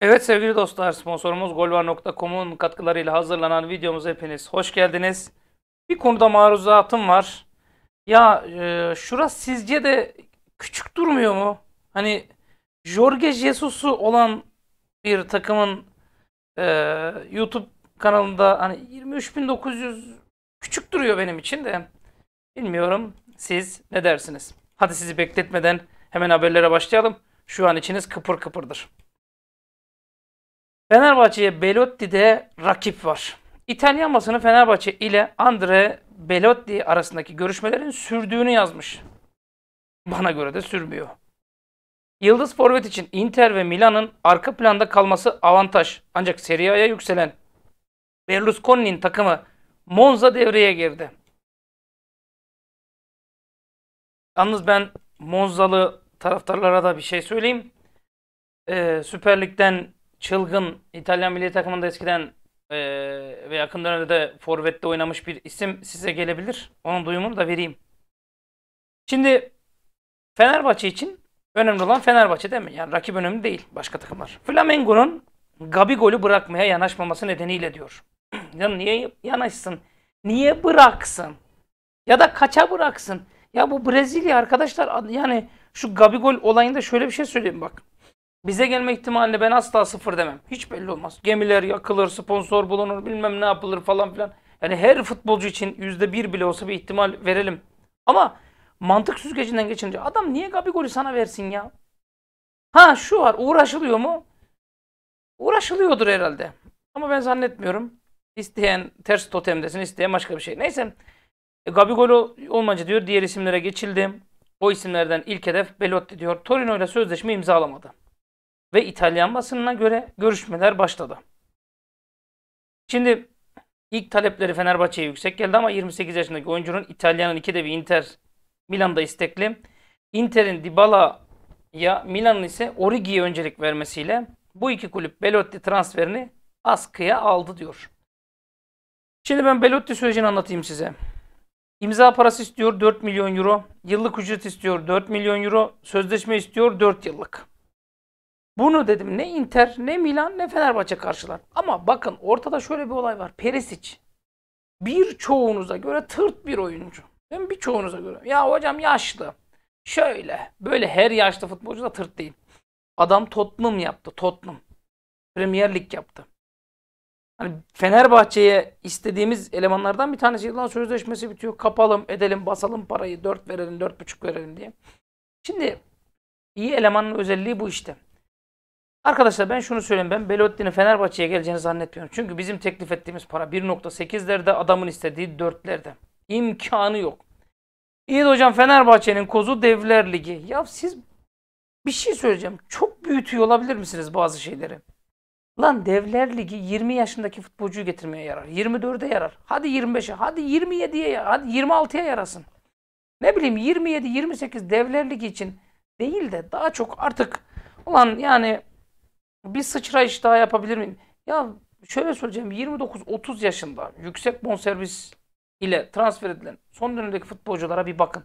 Evet sevgili dostlar sponsorumuz golvar.com'un katkılarıyla hazırlanan videomuza hepiniz hoş geldiniz. Bir konuda maruzatım var. Ya e, şurası sizce de küçük durmuyor mu? Hani Jorge Jesus'u olan bir takımın e, YouTube kanalında hani 23.900 küçük duruyor benim için de. Bilmiyorum siz ne dersiniz? Hadi sizi bekletmeden hemen haberlere başlayalım. Şu an içiniz kıpır kıpırdır. Fenerbahçe'ye Belotti'de rakip var. İtalyan basını Fenerbahçe ile Andre Belotti arasındaki görüşmelerin sürdüğünü yazmış. Bana göre de sürmüyor. Yıldız forvet için Inter ve Milan'ın arka planda kalması avantaj. Ancak Serie A'ya yükselen Berlusconi'nin takımı Monza devreye girdi. Yalnız ben Monzalı taraftarlara da bir şey söyleyeyim. Ee, Süper Lig'den çılgın İtalyan milli takımında eskiden e, ve yakın dönemde de forvette oynamış bir isim size gelebilir. Onun duyumunu da vereyim. Şimdi Fenerbahçe için önemli olan Fenerbahçe değil mi? Yani rakip önemli değil. Başka takımlar. Flamengo'nun Gabi golü bırakmaya yanaşmaması nedeniyle diyor. ya niye yanaşsın? Niye bıraksın? Ya da kaça bıraksın? Ya bu Brezilya arkadaşlar yani şu Gabi Gabigol olayında şöyle bir şey söyleyeyim bak. Bize gelme ihtimalini ben asla sıfır demem. Hiç belli olmaz. Gemiler yakılır, sponsor bulunur, bilmem ne yapılır falan filan. Yani her futbolcu için yüzde bir bile olsa bir ihtimal verelim. Ama mantık süzgecinden geçince adam niye Gabigol'ü sana versin ya? Ha şu var uğraşılıyor mu? Uğraşılıyordur herhalde. Ama ben zannetmiyorum. İsteyen ters totem desin, isteyen başka bir şey. Neyse e, Gabigol olmacı diyor diğer isimlere geçildi. O isimlerden ilk hedef Belotti diyor. Torino ile sözleşme imzalamadı ve İtalyan basınına göre görüşmeler başladı. Şimdi ilk talepleri Fenerbahçe'ye yüksek geldi ama 28 yaşındaki oyuncunun İtalyan'ın iki de bir Inter Milan'da istekli. Inter'in Dybala'ya Milan'ın ise Origi'ye öncelik vermesiyle bu iki kulüp Belotti transferini askıya aldı diyor. Şimdi ben Belotti sürecini anlatayım size. İmza parası istiyor 4 milyon euro. Yıllık ücret istiyor 4 milyon euro. Sözleşme istiyor 4 yıllık. Bunu dedim ne Inter, ne Milan, ne Fenerbahçe karşılar. Ama bakın ortada şöyle bir olay var. Perisic birçoğunuza göre tırt bir oyuncu. Değil mi? Birçoğunuza göre. Ya hocam yaşlı. Şöyle. Böyle her yaşlı futbolcu da tırt değil. Adam Tottenham yaptı. Tottenham. Premier Lig yaptı. Hani Fenerbahçe'ye istediğimiz elemanlardan bir tanesi yılan sözleşmesi bitiyor. Kapalım, edelim, basalım parayı. dört verelim, dört buçuk verelim diye. Şimdi iyi elemanın özelliği bu işte. Arkadaşlar ben şunu söyleyeyim. Ben Belotti'nin Fenerbahçe'ye geleceğini zannetmiyorum. Çünkü bizim teklif ettiğimiz para 1.8'lerde adamın istediği 4'lerde. İmkanı yok. İyi de hocam Fenerbahçe'nin kozu Devler Ligi. Ya siz bir şey söyleyeceğim. Çok büyütüyor olabilir misiniz bazı şeyleri? Lan Devler Ligi 20 yaşındaki futbolcuyu getirmeye yarar. 24'e yarar. Hadi 25'e, hadi 27'ye yarar. Hadi 26'ya yarasın. Ne bileyim 27, 28 Devler Ligi için değil de daha çok artık ulan yani bir sıçrayış daha yapabilir miyim? Ya şöyle söyleyeceğim 29-30 yaşında yüksek bonservis ile transfer edilen son dönemdeki futbolculara bir bakın.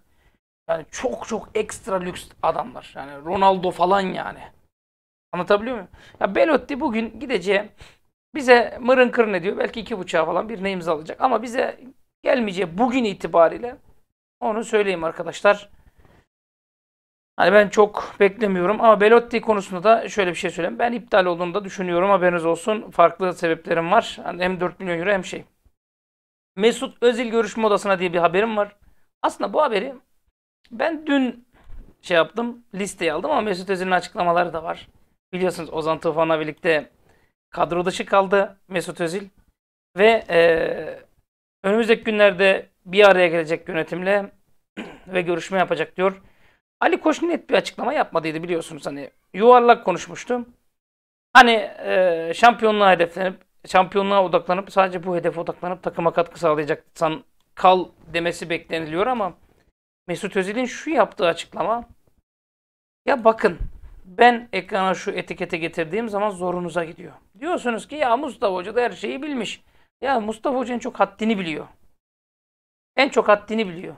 Yani çok çok ekstra lüks adamlar. Yani Ronaldo falan yani. Anlatabiliyor muyum? Ya Belotti bugün gideceği bize mırın kırın ediyor. Belki iki buçuğa falan bir imza alacak. Ama bize gelmeyeceği bugün itibariyle onu söyleyeyim arkadaşlar. Hani ben çok beklemiyorum ama Belotti konusunda da şöyle bir şey söyleyeyim. Ben iptal olduğunu da düşünüyorum haberiniz olsun. Farklı sebeplerim var. Yani hem 4 milyon euro hem şey. Mesut Özil görüşme odasına diye bir haberim var. Aslında bu haberi ben dün şey yaptım. Listeye aldım ama Mesut Özil'in açıklamaları da var. Biliyorsunuz Ozan Tufan'la birlikte kadro dışı kaldı Mesut Özil. Ve e, önümüzdeki günlerde bir araya gelecek yönetimle ve görüşme yapacak diyor. Ali Koç net bir açıklama yapmadıydı biliyorsunuz hani yuvarlak konuşmuştum. Hani e, şampiyonluğa hedeflenip şampiyonluğa odaklanıp sadece bu hedefe odaklanıp takıma katkı sağlayacak san kal demesi bekleniliyor ama Mesut Özil'in şu yaptığı açıklama ya bakın ben ekrana şu etikete getirdiğim zaman zorunuza gidiyor. Diyorsunuz ki ya Mustafa Hoca da her şeyi bilmiş. Ya Mustafa Hoca en çok haddini biliyor. En çok haddini biliyor.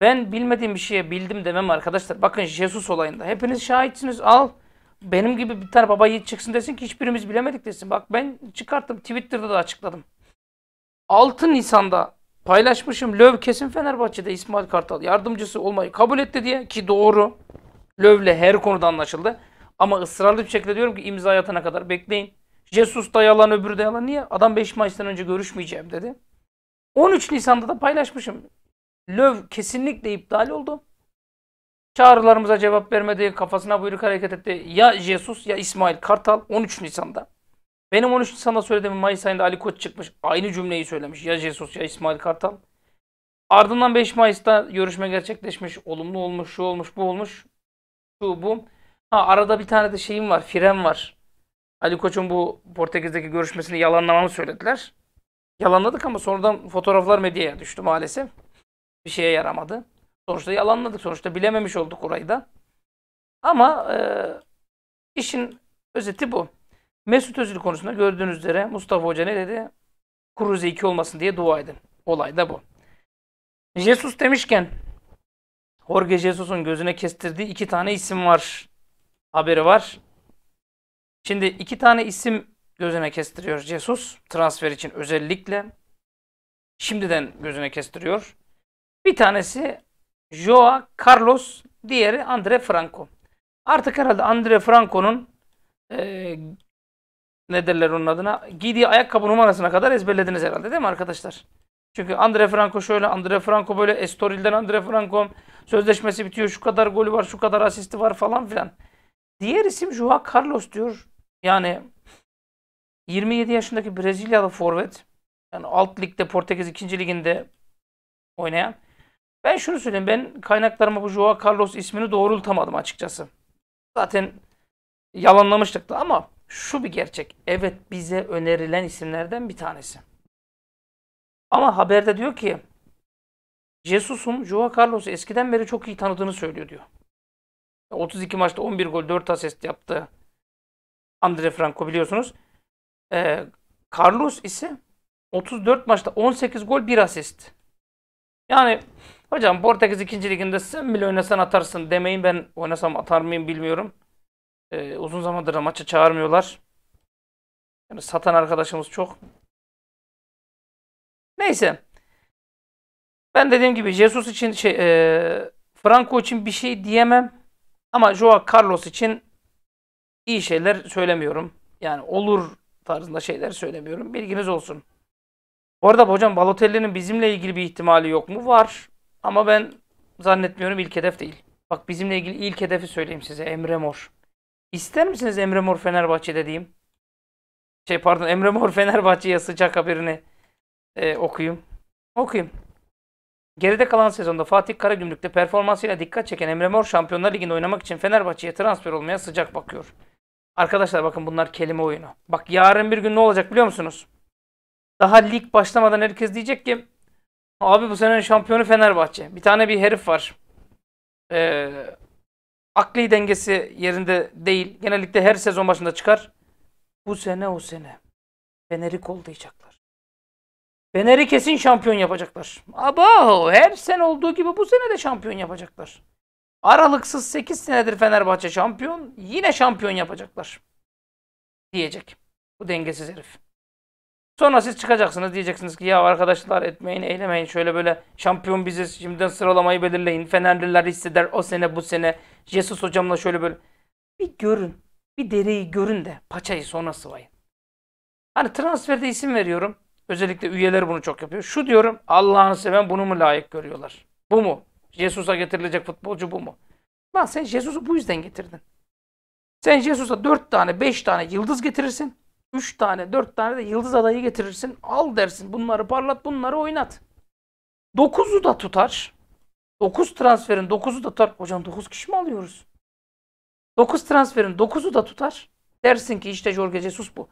Ben bilmediğim bir şeye bildim demem arkadaşlar. Bakın Jesus olayında. Hepiniz şahitsiniz. Al. Benim gibi bir tane baba yiğit çıksın desin ki hiçbirimiz bilemedik desin. Bak ben çıkarttım. Twitter'da da açıkladım. 6 Nisan'da paylaşmışım. Löv kesin Fenerbahçe'de İsmail Kartal yardımcısı olmayı kabul etti diye ki doğru. Löv'le her konuda anlaşıldı. Ama ısrarlı bir şekilde diyorum ki imza atana kadar bekleyin. Jesus da yalan öbürü de yalan. Niye? Adam 5 Mayıs'tan önce görüşmeyeceğim dedi. 13 Nisan'da da paylaşmışım. Löv kesinlikle iptal oldu. Çağrılarımıza cevap vermedi. Kafasına buyruk hareket etti. Ya Jesus ya İsmail Kartal 13 Nisan'da. Benim 13 Nisan'da söylediğim Mayıs ayında Ali Koç çıkmış. Aynı cümleyi söylemiş. Ya Jesus ya İsmail Kartal. Ardından 5 Mayıs'ta görüşme gerçekleşmiş. Olumlu olmuş, şu olmuş, bu olmuş. Şu, bu. Ha arada bir tane de şeyim var. Fren var. Ali Koç'un bu Portekiz'deki görüşmesini yalanlamamı söylediler. Yalanladık ama sonradan fotoğraflar medyaya düştü maalesef bir şeye yaramadı. Sonuçta yalanladık. Sonuçta bilememiş olduk orayı da. Ama e, işin özeti bu. Mesut Özil konusunda gördüğünüz üzere Mustafa Hoca ne dedi? Kuru zeki olmasın diye dua edin. Olay da bu. Jesus demişken Jorge Jesus'un gözüne kestirdiği iki tane isim var. Haberi var. Şimdi iki tane isim gözüne kestiriyor Jesus. Transfer için özellikle. Şimdiden gözüne kestiriyor. Bir tanesi Joao Carlos, diğeri Andre Franco. Artık herhalde Andre Franco'nun e, ne derler onun adına giydiği ayakkabı numarasına kadar ezberlediniz herhalde değil mi arkadaşlar? Çünkü Andre Franco şöyle, Andre Franco böyle, Estoril'den Andre Franco sözleşmesi bitiyor, şu kadar golü var, şu kadar asisti var falan filan. Diğer isim Joao Carlos diyor. Yani 27 yaşındaki Brezilyalı forvet. Yani alt ligde Portekiz 2. liginde oynayan. Ben şunu söyleyeyim. Ben kaynaklarıma bu Joao Carlos ismini doğrultamadım açıkçası. Zaten yalanlamıştık da ama şu bir gerçek. Evet bize önerilen isimlerden bir tanesi. Ama haberde diyor ki Jesus'un Joao Carlos'u eskiden beri çok iyi tanıdığını söylüyor diyor. 32 maçta 11 gol 4 asist yaptı. Andre Franco biliyorsunuz. Ee, Carlos ise 34 maçta 18 gol 1 asist. Yani Hocam Portekiz 2. Liginde sen bile oynasan atarsın demeyin. Ben oynasam atar mıyım bilmiyorum. Ee, uzun zamandır maça çağırmıyorlar. Yani satan arkadaşımız çok. Neyse. Ben dediğim gibi Jesus için şey, e, Franco için bir şey diyemem. Ama Joao Carlos için iyi şeyler söylemiyorum. Yani olur tarzında şeyler söylemiyorum. Bilginiz olsun. Bu arada hocam Balotelli'nin bizimle ilgili bir ihtimali yok mu? Var. Ama ben zannetmiyorum ilk hedef değil. Bak bizimle ilgili ilk hedefi söyleyeyim size Emre Mor. İster misiniz Emre Mor Fenerbahçe dediğim. Şey pardon Emre Mor Fenerbahçe'ye sıcak haberini e, okuyayım. Okuyayım. Geride kalan sezonda Fatih Karagümrük'te performansıyla dikkat çeken Emre Mor Şampiyonlar Ligi'nde oynamak için Fenerbahçe'ye transfer olmaya sıcak bakıyor. Arkadaşlar bakın bunlar kelime oyunu. Bak yarın bir gün ne olacak biliyor musunuz? Daha lig başlamadan herkes diyecek ki Abi bu senenin şampiyonu Fenerbahçe. Bir tane bir herif var. Ee, akli dengesi yerinde değil. Genellikle her sezon başında çıkar. Bu sene o sene. Fener'i kollayacaklar. Fener'i kesin şampiyon yapacaklar. Abo her sene olduğu gibi bu sene de şampiyon yapacaklar. Aralıksız 8 senedir Fenerbahçe şampiyon. Yine şampiyon yapacaklar. Diyecek. Bu dengesiz herif. Sonra siz çıkacaksınız diyeceksiniz ki ya arkadaşlar etmeyin eylemeyin şöyle böyle şampiyon biziz şimdiden sıralamayı belirleyin. Fenerliler hisseder o sene bu sene Jesus hocamla şöyle böyle. Bir görün bir dereyi görün de paçayı sonra sıvayın. Hani transferde isim veriyorum. Özellikle üyeler bunu çok yapıyor. Şu diyorum Allah'ını seven bunu mu layık görüyorlar? Bu mu? Jesus'a getirilecek futbolcu bu mu? Lan sen Jesus'u bu yüzden getirdin. Sen Jesus'a dört tane beş tane yıldız getirirsin. 3 tane 4 tane de yıldız adayı getirirsin. Al dersin bunları parlat bunları oynat. 9'u da tutar. 9 transferin 9'u da tutar. Hocam 9 kişi mi alıyoruz? 9 transferin 9'u da tutar. Dersin ki işte Jorge Jesus bu.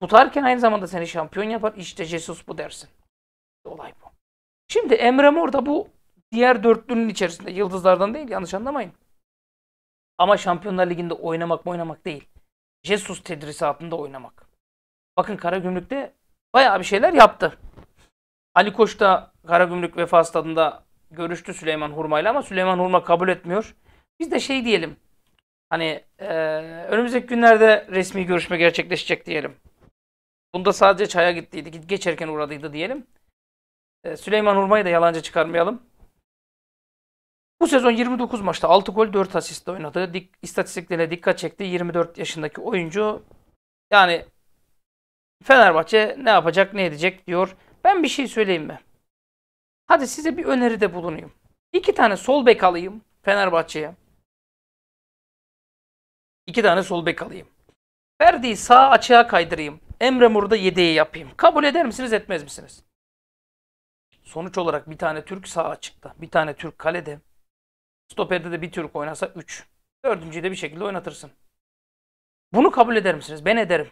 Tutarken aynı zamanda seni şampiyon yapar. İşte Jesus bu dersin. Olay bu. Şimdi Emre Mor da bu diğer dörtlünün içerisinde. Yıldızlardan değil yanlış anlamayın. Ama Şampiyonlar Ligi'nde oynamak mı oynamak değil. Jesus altında oynamak. Bakın Kara Karagümrük'te bayağı bir şeyler yaptı. Ali Koç da Kara Karagümrük Vefa Stadı'nda görüştü Süleyman Hurma'yla ama Süleyman Hurma kabul etmiyor. Biz de şey diyelim. Hani e, önümüzdeki günlerde resmi görüşme gerçekleşecek diyelim. Bunda sadece çaya gittiydi. Geçerken uğradıydı diyelim. E, Süleyman Hurma'yı da yalancı çıkarmayalım. Bu sezon 29 maçta 6 gol 4 asistle oynadı. Dik, istatistiklerine dikkat çekti. 24 yaşındaki oyuncu yani Fenerbahçe ne yapacak ne edecek diyor. Ben bir şey söyleyeyim mi? Hadi size bir öneride bulunayım. İki tane sol bek alayım Fenerbahçe'ye. İki tane sol bek alayım. Ferdi'yi sağ açığa kaydırayım. Emre Mur'da yedeği yapayım. Kabul eder misiniz etmez misiniz? Sonuç olarak bir tane Türk sağ açıkta. Bir tane Türk kalede. Stoperde de bir Türk oynasa 3. Dördüncüyü de bir şekilde oynatırsın. Bunu kabul eder misiniz? Ben ederim.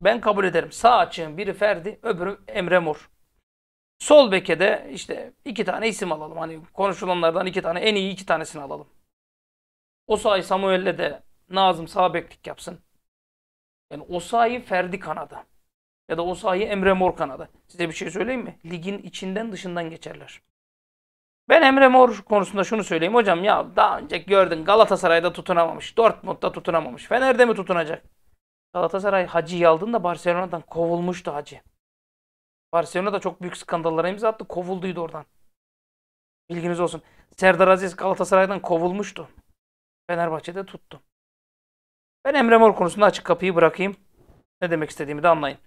Ben kabul ederim. Sağ açığın biri Ferdi, öbürü Emre Mor. Sol beke de işte iki tane isim alalım. Hani konuşulanlardan iki tane, en iyi iki tanesini alalım. O sayı Samuel'le de Nazım sağ beklik yapsın. Yani o sayı Ferdi kanada. Ya da o sayı Emre Mor kanada. Size bir şey söyleyeyim mi? Ligin içinden dışından geçerler. Ben Emre Mor konusunda şunu söyleyeyim hocam ya daha önce gördün Galatasaray'da tutunamamış, Dortmund'da tutunamamış. Fener'de mi tutunacak? Galatasaray Hacı'yı aldığında Barcelona'dan kovulmuştu Hacı. Barcelona'da çok büyük skandallara imza attı. Kovulduydu oradan. Bilginiz olsun. Serdar Aziz Galatasaray'dan kovulmuştu. Fenerbahçe'de tuttu. Ben Emre Mor konusunda açık kapıyı bırakayım. Ne demek istediğimi de anlayın.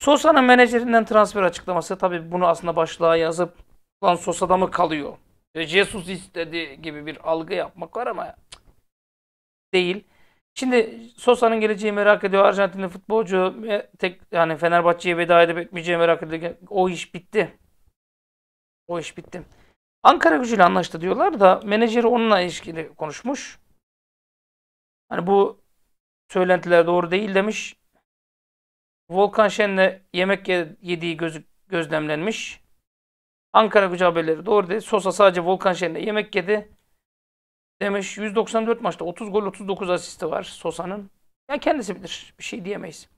Sosa'nın menajerinden transfer açıklaması. Tabi bunu aslında başlığa yazıp lan Sosa'da mı kalıyor? E, Jesus istedi gibi bir algı yapmak var ama değil. Şimdi Sosa'nın geleceği merak ediyor. Arjantinli futbolcu e, tek yani Fenerbahçe'ye veda edip etmeyeceği merak ediyor. O iş bitti. O iş bitti. Ankara gücüyle anlaştı diyorlar da menajeri onunla ilişkili konuşmuş. Hani bu söylentiler doğru değil demiş. Volkan Şen'le yemek yediği göz, gözlemlenmiş. Ankara gücü haberleri doğru değil. Sosa sadece Volkan Şen'le yemek yedi. Demiş 194 maçta 30 gol 39 asisti var Sosa'nın. yani kendisi bilir. Bir şey diyemeyiz.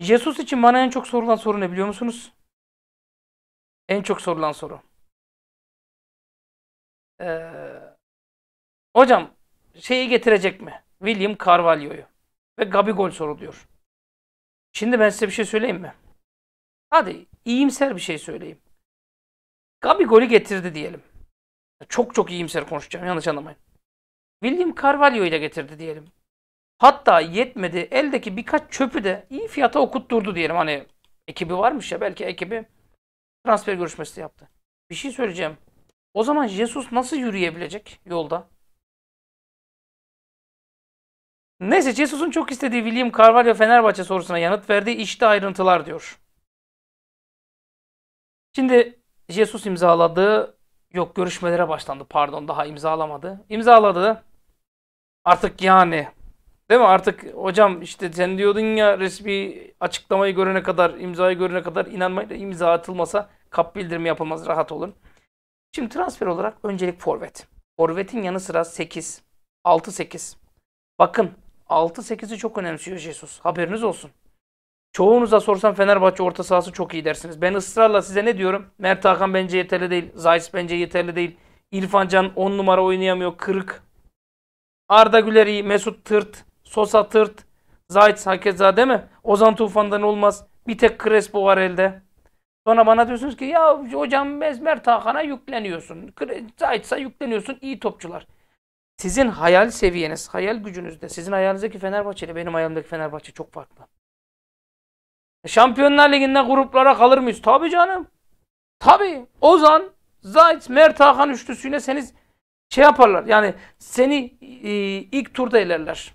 Jesus için bana en çok sorulan soru ne biliyor musunuz? En çok sorulan soru. Ee, hocam şeyi getirecek mi? William Carvalho'yu. Ve Gabi gol soruluyor. Şimdi ben size bir şey söyleyeyim mi? Hadi iyimser bir şey söyleyeyim. Gabi golü getirdi diyelim. Çok çok iyimser konuşacağım yanlış anlamayın. William Carvalho'yu da getirdi diyelim. Hatta yetmedi eldeki birkaç çöpü de iyi fiyata okutturdu diyelim. Hani ekibi varmış ya belki ekibi transfer görüşmesi yaptı. Bir şey söyleyeceğim. O zaman Jesus nasıl yürüyebilecek yolda? Neyse Jesus'un çok istediği William Carvalho Fenerbahçe sorusuna yanıt verdi. İşte ayrıntılar diyor. Şimdi Jesus imzaladığı. Yok görüşmelere başlandı pardon daha imzalamadı. İmzaladı. Artık yani değil mi artık hocam işte sen diyordun ya resmi açıklamayı görene kadar imzayı görene kadar inanmayın da imza atılmasa kap bildirimi yapılmaz rahat olun. Şimdi transfer olarak öncelik forvet. Forvet'in yanı sıra 8, 6-8. Bakın 6-8'i çok önemsiyor Jesus. Haberiniz olsun. Çoğunuza sorsam Fenerbahçe orta sahası çok iyi dersiniz. Ben ısrarla size ne diyorum? Mert Hakan bence yeterli değil. Zayis bence yeterli değil. İrfan Can 10 numara oynayamıyor. Kırık. Arda Güler iyi. Mesut Tırt. Sosa Tırt. Zayt hakeza değil mi? Ozan Tufan'dan olmaz. Bir tek Crespo var elde. Sonra bana diyorsunuz ki ya hocam Mert Hakan'a yükleniyorsun. Zayt'sa yükleniyorsun. iyi topçular. Sizin hayal seviyeniz, hayal gücünüzde, sizin hayalinizdeki Fenerbahçe ile benim hayalimdeki Fenerbahçe çok farklı. Şampiyonlar Ligi'nde gruplara kalır mıyız? Tabii canım. Tabii. Ozan, Zayt, Mert Hakan üçlüsüyle seni şey yaparlar. Yani seni e, ilk turda ilerler.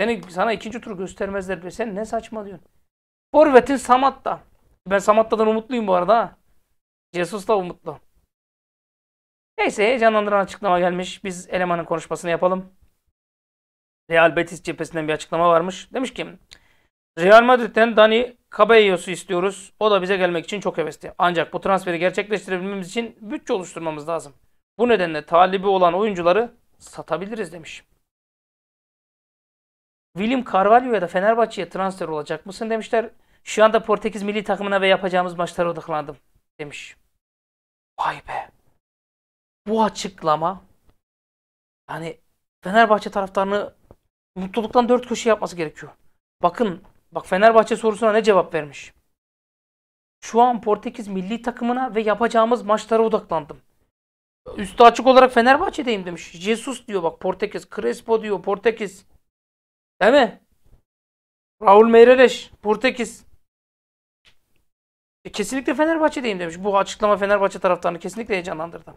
Seni sana ikinci tur göstermezler. Sen ne saçma diyorsun? Forvet'in Samat'ta. Ben Samat'tan umutluyum bu arada. Ha. Jesus da umutlu. Neyse heyecanlandıran açıklama gelmiş. Biz elemanın konuşmasını yapalım. Real Betis cephesinden bir açıklama varmış. Demiş ki Real Madrid'den Dani Cabello'su istiyoruz. O da bize gelmek için çok hevesli. Ancak bu transferi gerçekleştirebilmemiz için bütçe oluşturmamız lazım. Bu nedenle talibi olan oyuncuları satabiliriz demiş. William Carvalho'ya da Fenerbahçe'ye transfer olacak mısın demişler. Şu anda Portekiz milli takımına ve yapacağımız maçlara odaklandım demiş. Vay be. Bu açıklama yani Fenerbahçe taraftarını mutluluktan dört köşe yapması gerekiyor. Bakın Bak Fenerbahçe sorusuna ne cevap vermiş? Şu an Portekiz milli takımına ve yapacağımız maçlara odaklandım. Üstü açık olarak Fenerbahçe'deyim demiş. Jesus diyor bak Portekiz. Crespo diyor Portekiz. Değil mi? Raul Meireles Portekiz. E, kesinlikle Fenerbahçe'deyim demiş. Bu açıklama Fenerbahçe taraftarını kesinlikle heyecanlandırdı.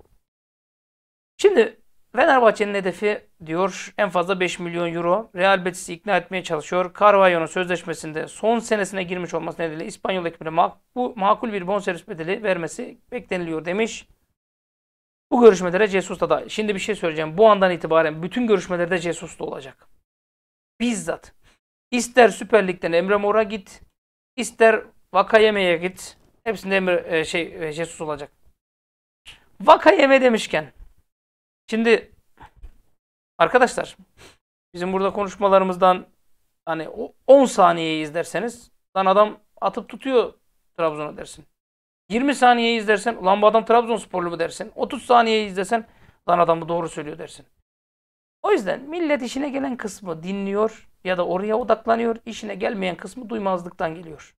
Şimdi Fenerbahçe'nin hedefi diyor en fazla 5 milyon euro. Real Betis'i ikna etmeye çalışıyor. Carvalho'nun sözleşmesinde son senesine girmiş olması nedeniyle İspanyol ekibine mak- makul bir bonservis bedeli vermesi bekleniliyor demiş. Bu görüşmelere Jesus'ta da şimdi bir şey söyleyeceğim. Bu andan itibaren bütün görüşmelerde Jesus'ta olacak. Bizzat. İster Süper Lig'den Emre Mor'a git, ister Vakayeme'ye git. Hepsinde Emre, e, şey e, Jesus olacak. Vakayeme demişken Şimdi arkadaşlar bizim burada konuşmalarımızdan hani 10 saniyeyi izlerseniz lan adam atıp tutuyor Trabzon'a dersin. 20 saniyeyi izlersen ulan bu adam Trabzonsporlu mu dersin. 30 saniyeyi izlesen lan adam bu doğru söylüyor dersin. O yüzden millet işine gelen kısmı dinliyor ya da oraya odaklanıyor. İşine gelmeyen kısmı duymazlıktan geliyor.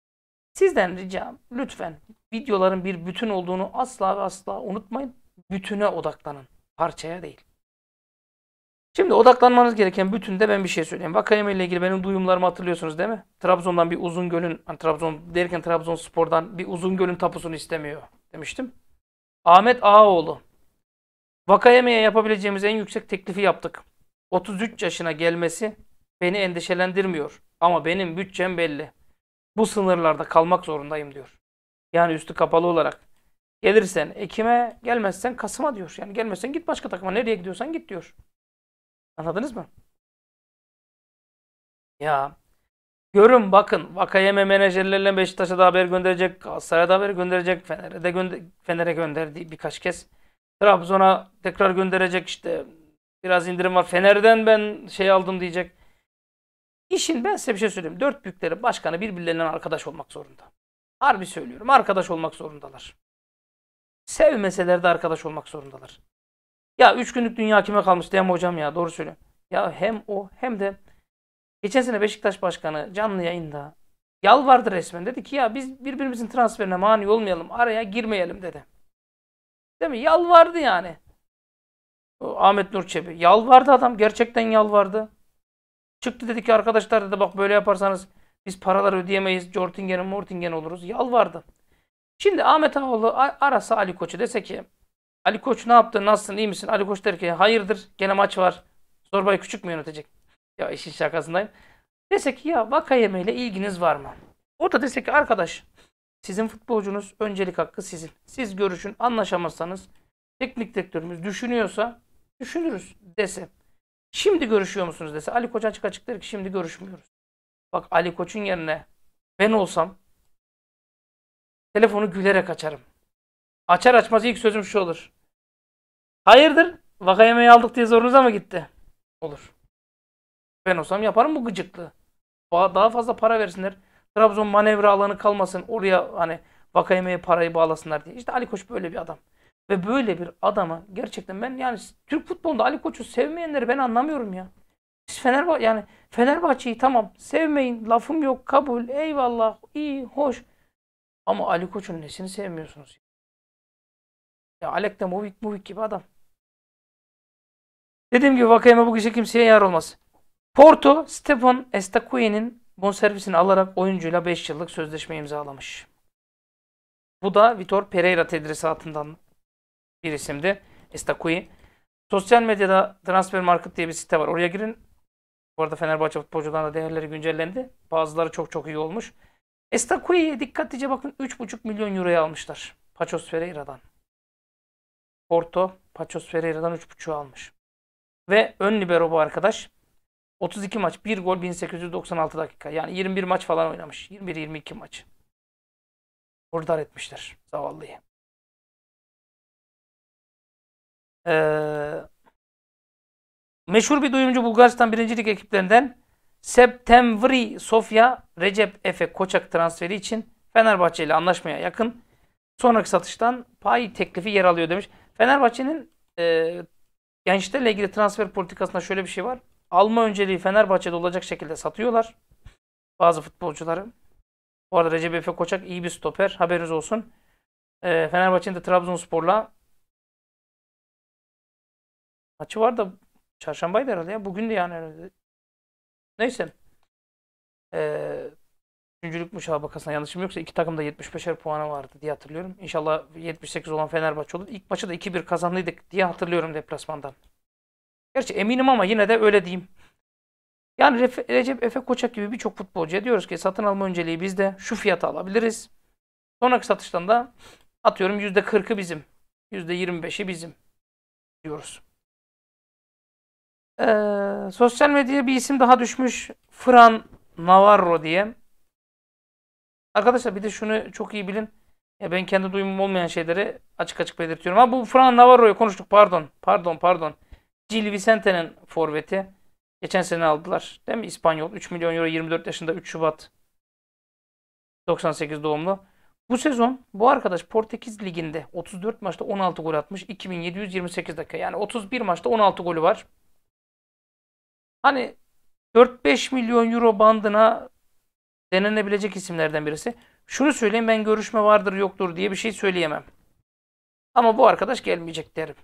Sizden ricam lütfen videoların bir bütün olduğunu asla ve asla unutmayın. Bütüne odaklanın. Parçaya değil. Şimdi odaklanmanız gereken bütünde ben bir şey söyleyeyim. Vakayeme ile ilgili benim duyumlarımı hatırlıyorsunuz değil mi? Trabzon'dan bir uzun gölün, hani Trabzon derken Trabzon Spor'dan bir uzun gölün tapusunu istemiyor demiştim. Ahmet Ağaoğlu. Vakayeme'ye yapabileceğimiz en yüksek teklifi yaptık. 33 yaşına gelmesi beni endişelendirmiyor. Ama benim bütçem belli. Bu sınırlarda kalmak zorundayım diyor. Yani üstü kapalı olarak. Gelirsen Ekim'e, gelmezsen Kasım'a diyor. Yani gelmezsen git başka takıma. Nereye gidiyorsan git diyor. Anladınız mı? Ya görün bakın Vakayeme menajerlerle Beşiktaş'a da haber gönderecek, Galatasaray'a da haber gönderecek, Fener'e de gönder Fener'e gönderdi birkaç kez. Trabzon'a tekrar gönderecek işte biraz indirim var. Fener'den ben şey aldım diyecek. İşin ben size bir şey söyleyeyim. Dört büyüklerin başkanı birbirlerinden arkadaş olmak zorunda. Harbi söylüyorum. Arkadaş olmak zorundalar. Sevmeseler de arkadaş olmak zorundalar. Ya üç günlük dünya kime kalmış deme hocam ya doğru söylüyor. Ya hem o hem de geçen sene Beşiktaş Başkanı canlı yayında yalvardı resmen. Dedi ki ya biz birbirimizin transferine mani olmayalım araya girmeyelim dedi. Değil mi? Yalvardı yani. O Ahmet Nur Çebi. Yalvardı adam. Gerçekten yalvardı. Çıktı dedi ki arkadaşlar dedi bak böyle yaparsanız biz paraları ödeyemeyiz. Jortingen, Mortingen oluruz. Yalvardı. Şimdi Ahmet Ağoğlu arasa Ali Koç'u dese ki Ali Koç ne yaptı? Nasılsın? iyi misin? Ali Koç der ki hayırdır. Gene maç var. Zorbayı küçük mü yönetecek? Ya işin şakasındayım. Dese ki ya vaka ile ilginiz var mı? O da dese ki arkadaş sizin futbolcunuz öncelik hakkı sizin. Siz görüşün anlaşamazsanız teknik direktörümüz düşünüyorsa düşünürüz dese. Şimdi görüşüyor musunuz dese. Ali Koç açık açık der ki şimdi görüşmüyoruz. Bak Ali Koç'un yerine ben olsam Telefonu gülerek açarım. Açar açmaz ilk sözüm şu olur. Hayırdır? Vaka yemeği aldık diye zorunuza mı gitti? Olur. Ben olsam yaparım bu gıcıklığı. Daha fazla para versinler. Trabzon manevra alanı kalmasın. Oraya hani vaka yemeğe parayı bağlasınlar diye. İşte Ali Koç böyle bir adam. Ve böyle bir adama gerçekten ben yani Türk futbolunda Ali Koç'u sevmeyenleri ben anlamıyorum ya. Siz Fenerbahçe yani Fenerbahçe'yi tamam sevmeyin lafım yok kabul eyvallah iyi hoş. Ama Ali Koç'un nesini sevmiyorsunuz? Ya Alek de Muvik Muvik gibi adam. Dediğim gibi Vakayeme bu gece kimseye yar olmaz. Porto, Stefan Estakuye'nin bonservisini alarak oyuncuyla 5 yıllık sözleşme imzalamış. Bu da Vitor Pereira tedrisatından bir isimdi. Estakuye. Sosyal medyada Transfer Market diye bir site var. Oraya girin. Bu arada Fenerbahçe futbolcularına değerleri güncellendi. Bazıları çok çok iyi olmuş. Estakui'ye dikkatlice bakın 3,5 milyon euroya almışlar. Pachos Ferreira'dan. Porto Pachos Ferreira'dan 3,5'ü almış. Ve ön libero bu arkadaş. 32 maç 1 gol 1896 dakika. Yani 21 maç falan oynamış. 21-22 maç. Hurdar etmişler zavallıyı. Ee, meşhur bir duyumcu Bulgaristan 1. Lig ekiplerinden Septemvri Sofya Recep Efe Koçak transferi için Fenerbahçe ile anlaşmaya yakın. Sonraki satıştan pay teklifi yer alıyor demiş. Fenerbahçe'nin e, gençlerle ilgili transfer politikasında şöyle bir şey var. Alma önceliği Fenerbahçe'de olacak şekilde satıyorlar. Bazı futbolcuları. Bu arada Recep Efe Koçak iyi bir stoper. Haberiniz olsun. E, Fenerbahçe'nin de Trabzonspor'la maçı var da çarşambaydı herhalde ya. Bugün de yani herhalde. Neyse. Ee, üçüncülük müsabakasına yanlışım yoksa iki takım da 75'er puanı vardı diye hatırlıyorum. İnşallah 78 olan Fenerbahçe olur. İlk maçı da 2-1 kazandıydık diye hatırlıyorum deplasmandan. Gerçi eminim ama yine de öyle diyeyim. Yani Re Recep Efe Koçak gibi birçok futbolcuya diyoruz ki satın alma önceliği bizde şu fiyata alabiliriz. Sonraki satıştan da atıyorum %40'ı bizim. %25'i bizim diyoruz. Ee, sosyal medyaya bir isim daha düşmüş. Fran Navarro diye. Arkadaşlar bir de şunu çok iyi bilin. Ya ben kendi duyumum olmayan şeyleri açık açık belirtiyorum. Ama bu Fran Navarro'yu konuştuk pardon. Pardon pardon. Gil Vicente'nin forveti. Geçen sene aldılar. Değil mi? İspanyol. 3 milyon euro 24 yaşında 3 Şubat 98 doğumlu. Bu sezon bu arkadaş Portekiz Ligi'nde 34 maçta 16 gol atmış. 2728 dakika. Yani 31 maçta 16 golü var. Hani 4-5 milyon euro bandına denenebilecek isimlerden birisi. Şunu söyleyeyim ben görüşme vardır yoktur diye bir şey söyleyemem. Ama bu arkadaş gelmeyecek derim.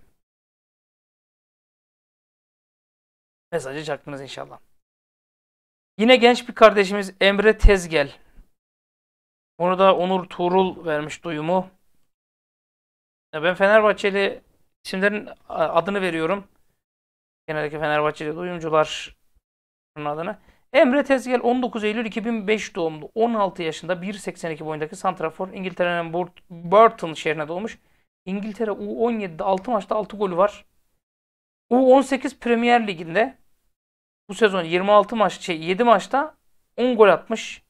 Mesajı çaktınız inşallah. Yine genç bir kardeşimiz Emre Tezgel. Onu da Onur Tuğrul vermiş duyumu. Ben Fenerbahçeli isimlerin adını veriyorum. Genellikle Fenerbahçe'de oyuncular adını. Emre Tezgel 19 Eylül 2005 doğumlu. 16 yaşında 1.82 boyundaki Santrafor. İngiltere'nin Burton şehrine doğmuş. İngiltere U17'de 6 maçta 6 golü var. U18 Premier Ligi'nde bu sezon 26 maç şey 7 maçta 10 gol atmış.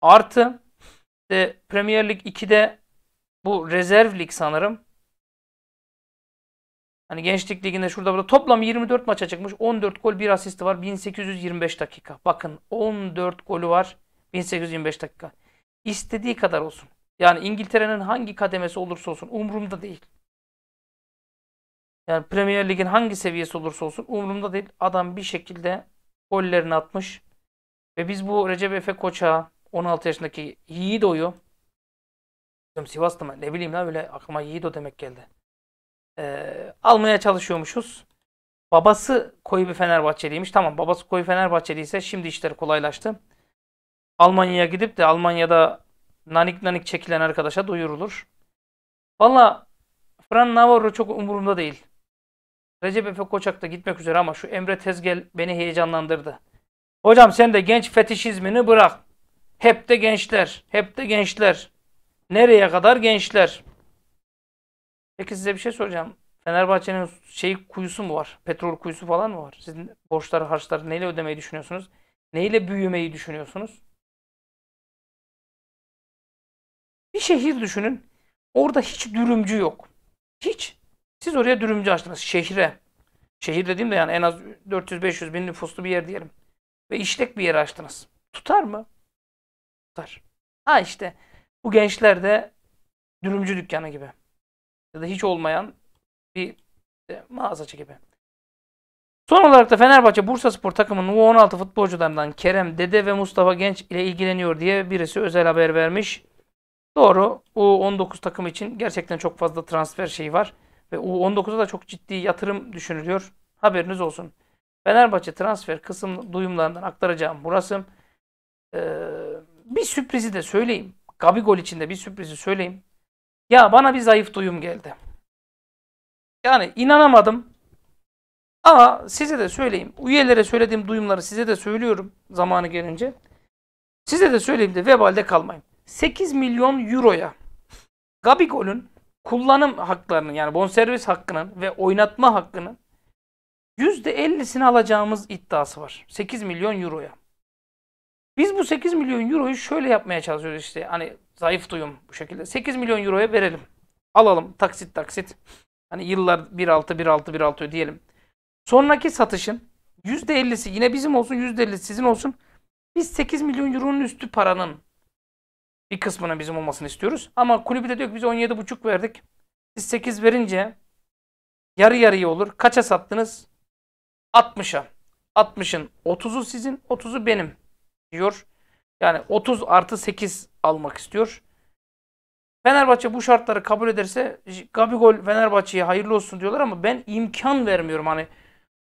Artı işte Premier Lig 2'de bu rezerv lig sanırım. Hani Gençlik Ligi'nde şurada burada toplam 24 maça çıkmış. 14 gol bir asisti var. 1825 dakika. Bakın 14 golü var. 1825 dakika. İstediği kadar olsun. Yani İngiltere'nin hangi kademesi olursa olsun umurumda değil. Yani Premier Lig'in hangi seviyesi olursa olsun umurumda değil. Adam bir şekilde gollerini atmış. Ve biz bu Recep Efe Koç'a 16 yaşındaki Yiğido'yu Sivas'ta mı ne bileyim la öyle aklıma Yiğido demek geldi e, almaya çalışıyormuşuz. Babası koyu bir Fenerbahçeliymiş. Tamam babası koyu Fenerbahçeliyse şimdi işleri kolaylaştı. Almanya'ya gidip de Almanya'da nanik nanik çekilen arkadaşa duyurulur. Valla Fran Navarro çok umurumda değil. Recep Efe Koçak da gitmek üzere ama şu Emre Tezgel beni heyecanlandırdı. Hocam sen de genç fetişizmini bırak. Hep de gençler, hep de gençler. Nereye kadar gençler? Peki size bir şey soracağım. Fenerbahçe'nin şey kuyusu mu var? Petrol kuyusu falan mı var? Sizin borçları, harçları neyle ödemeyi düşünüyorsunuz? Neyle büyümeyi düşünüyorsunuz? Bir şehir düşünün. Orada hiç dürümcü yok. Hiç. Siz oraya dürümcü açtınız. Şehre. Şehir dediğim de yani en az 400-500 bin nüfuslu bir yer diyelim. Ve işlek bir yer açtınız. Tutar mı? Tutar. Ha işte bu gençler de dürümcü dükkanı gibi ya da hiç olmayan bir mağaza gibi. Son olarak da Fenerbahçe Bursa spor takımının U16 futbolcularından Kerem Dede ve Mustafa Genç ile ilgileniyor diye birisi özel haber vermiş. Doğru. U19 takım için gerçekten çok fazla transfer şeyi var ve U19'a da çok ciddi yatırım düşünülüyor. Haberiniz olsun. Fenerbahçe transfer kısım duyumlarından aktaracağım burası. Ee, bir sürprizi de söyleyeyim. Gabigol için de bir sürprizi söyleyeyim. Ya bana bir zayıf duyum geldi. Yani inanamadım. Ama size de söyleyeyim. Üyelere söylediğim duyumları size de söylüyorum zamanı gelince. Size de söyleyeyim de vebalde kalmayın. 8 milyon euroya Gabigol'ün kullanım haklarının yani bonservis hakkının ve oynatma hakkının %50'sini alacağımız iddiası var. 8 milyon euroya. Biz bu 8 milyon euroyu şöyle yapmaya çalışıyoruz işte. Hani zayıf duyum bu şekilde. 8 milyon euroya verelim. Alalım taksit taksit. Hani yıllar 1.6 1.6 1.6 diyelim Sonraki satışın %50'si yine bizim olsun %50'si sizin olsun. Biz 8 milyon euronun üstü paranın bir kısmına bizim olmasını istiyoruz. Ama kulübü de diyor ki biz 17,5 verdik. Siz 8 verince yarı yarıya olur. Kaça sattınız? 60'a. 60'ın 30'u sizin, 30'u benim diyor. Yani 30 artı 8 almak istiyor. Fenerbahçe bu şartları kabul ederse Gabigol Fenerbahçe'ye hayırlı olsun diyorlar ama ben imkan vermiyorum. Hani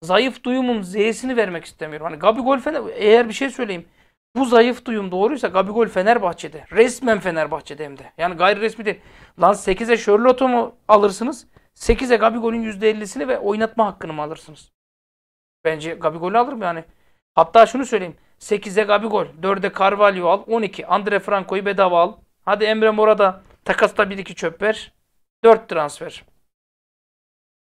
zayıf duyumun Z'sini vermek istemiyorum. Hani Gabigol Fener eğer bir şey söyleyeyim. Bu zayıf duyum doğruysa Gabigol Fenerbahçe'de. Resmen Fenerbahçe'de hem de. Yani gayri resmi değil. Lan 8'e Sherlock'u mu alırsınız? 8'e Gabigol'ün %50'sini ve oynatma hakkını mı alırsınız? Bence Gabigol'ü alırım yani. Hatta şunu söyleyeyim. 8'e Gabigol, 4'e Carvalho al. 12 Andre Franco'yu bedava al. Hadi Emre Mor'a da takasta 1-2 çöp ver. 4 transfer.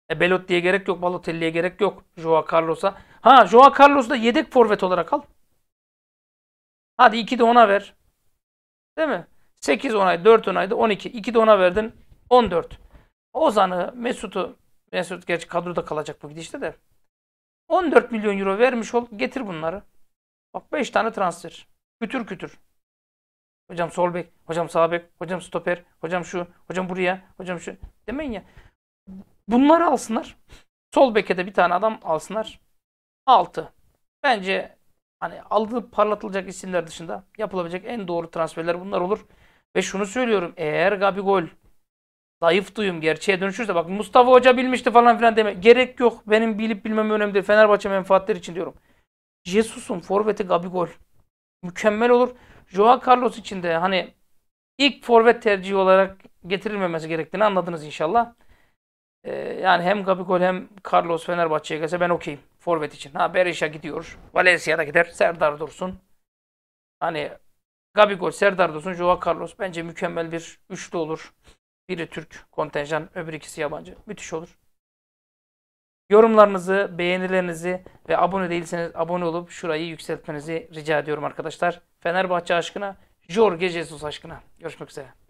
E diye gerek yok. Balotelli'ye gerek yok. Joao Carlos'a. Ha Joao Carlos'u da yedek forvet olarak al. Hadi 2 de ona ver. Değil mi? 8 onay, 4 onaydı, 12. 2 de ona verdin, 14. Ozan'ı, Mesut'u, Mesut gerçi kadroda kalacak bu gidişte de. 14 milyon euro vermiş ol, getir bunları. Bak 5 tane transfer. Kütür kütür. Hocam sol bek, hocam sağ bek, hocam stoper, hocam şu, hocam buraya, hocam şu. Demeyin ya. Bunları alsınlar. Sol beke de bir tane adam alsınlar. 6. Bence hani alınıp parlatılacak isimler dışında yapılabilecek en doğru transferler bunlar olur. Ve şunu söylüyorum. Eğer Gabigol zayıf duyum gerçeğe dönüşürse bak Mustafa Hoca bilmişti falan filan deme. Gerek yok. Benim bilip bilmem önemli değil. Fenerbahçe menfaatleri için diyorum. Jesus'un forveti Gabigol mükemmel olur. Joao Carlos için de hani ilk forvet tercihi olarak getirilmemesi gerektiğini anladınız inşallah. Ee, yani hem Gabigol hem Carlos Fenerbahçe'ye gelse ben okeyim forvet için. Ha Berisha gidiyor. Valencia'da gider. Serdar Dursun. Hani Gabigol, Serdar Dursun, Joao Carlos bence mükemmel bir üçlü olur. Biri Türk kontenjan, öbür ikisi yabancı. Müthiş olur. Yorumlarınızı, beğenilerinizi ve abone değilseniz abone olup şurayı yükseltmenizi rica ediyorum arkadaşlar. Fenerbahçe aşkına, Jorge Jesus aşkına. Görüşmek üzere.